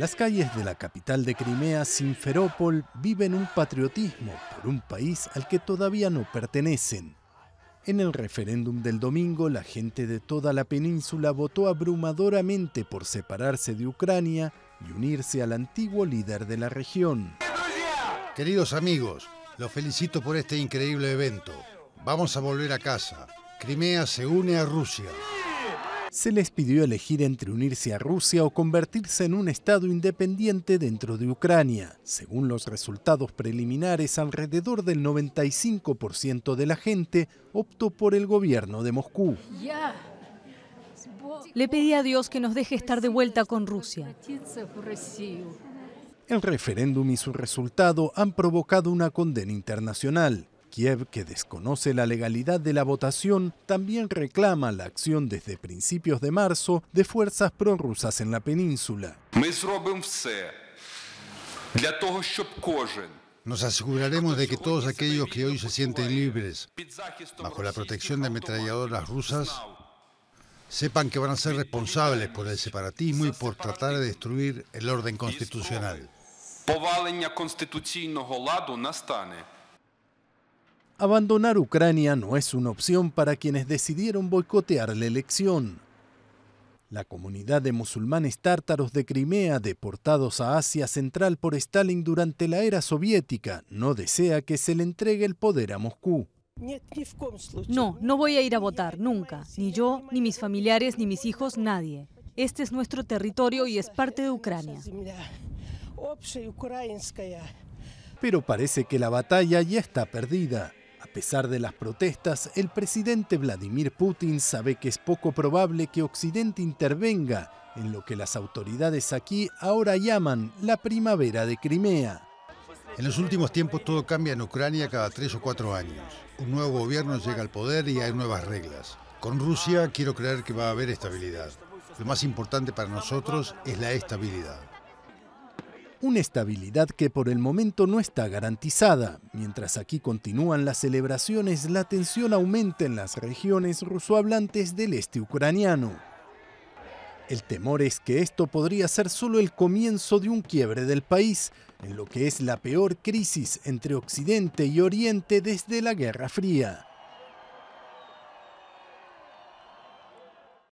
Las calles de la capital de Crimea, Sinferopol, viven un patriotismo por un país al que todavía no pertenecen. En el referéndum del domingo, la gente de toda la península votó abrumadoramente por separarse de Ucrania y unirse al antiguo líder de la región. Queridos amigos, los felicito por este increíble evento. Vamos a volver a casa. Crimea se une a Rusia se les pidió elegir entre unirse a Rusia o convertirse en un Estado independiente dentro de Ucrania. Según los resultados preliminares, alrededor del 95% de la gente optó por el gobierno de Moscú. Le pedí a Dios que nos deje estar de vuelta con Rusia. El referéndum y su resultado han provocado una condena internacional. Kiev, que desconoce la legalidad de la votación, también reclama la acción desde principios de marzo de fuerzas prorrusas en la península. Nos aseguraremos de que todos aquellos que hoy se sienten libres bajo la protección de ametralladoras rusas sepan que van a ser responsables por el separatismo y por tratar de destruir el orden constitucional. Abandonar Ucrania no es una opción para quienes decidieron boicotear la elección. La comunidad de musulmanes tártaros de Crimea, deportados a Asia Central por Stalin durante la era soviética, no desea que se le entregue el poder a Moscú. No, no voy a ir a votar, nunca. Ni yo, ni mis familiares, ni mis hijos, nadie. Este es nuestro territorio y es parte de Ucrania. Pero parece que la batalla ya está perdida. A pesar de las protestas, el presidente Vladimir Putin sabe que es poco probable que Occidente intervenga en lo que las autoridades aquí ahora llaman la primavera de Crimea. En los últimos tiempos todo cambia en Ucrania cada tres o cuatro años. Un nuevo gobierno llega al poder y hay nuevas reglas. Con Rusia quiero creer que va a haber estabilidad. Lo más importante para nosotros es la estabilidad. Una estabilidad que por el momento no está garantizada. Mientras aquí continúan las celebraciones, la tensión aumenta en las regiones rusohablantes del este ucraniano. El temor es que esto podría ser solo el comienzo de un quiebre del país, en lo que es la peor crisis entre Occidente y Oriente desde la Guerra Fría.